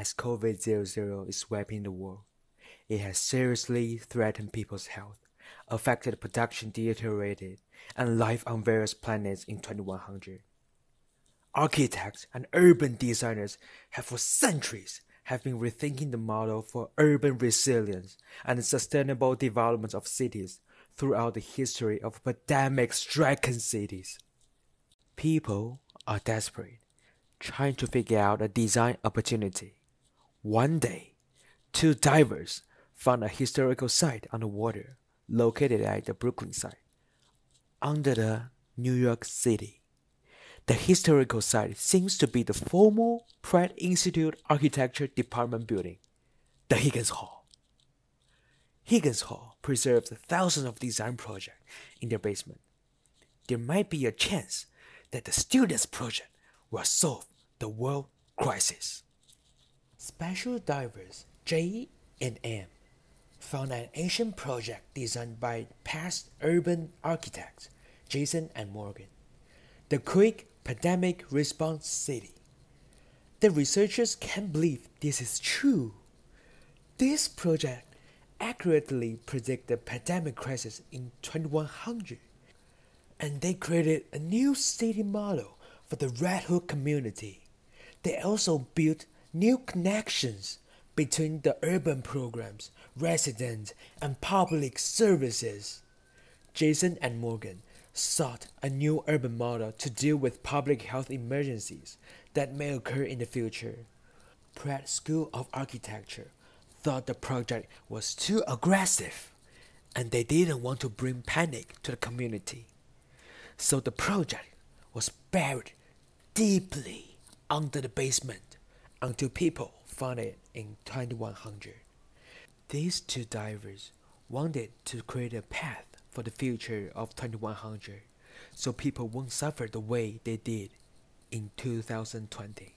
as COVID 00 is sweeping the world. It has seriously threatened people's health, affected production deteriorated, and life on various planets in 2100. Architects and urban designers have for centuries have been rethinking the model for urban resilience and sustainable development of cities throughout the history of pandemic-stricken cities. People are desperate, trying to figure out a design opportunity one day, two divers found a historical site underwater located at the Brooklyn site, under the New York City. The historical site seems to be the former Pratt Institute Architecture Department building, the Higgins Hall. Higgins Hall preserves thousands of design projects in their basement. There might be a chance that the students' project will solve the world crisis special divers J and M found an ancient project designed by past urban architects Jason and Morgan, the Quick Pandemic Response City. The researchers can't believe this is true. This project accurately predicted the pandemic crisis in 2100, and they created a new city model for the Red Hook community. They also built new connections between the urban programs, residents, and public services. Jason and Morgan sought a new urban model to deal with public health emergencies that may occur in the future. Pratt School of Architecture thought the project was too aggressive and they didn't want to bring panic to the community. So the project was buried deeply under the basement until people found it in 2100. These two divers wanted to create a path for the future of 2100 so people won't suffer the way they did in 2020.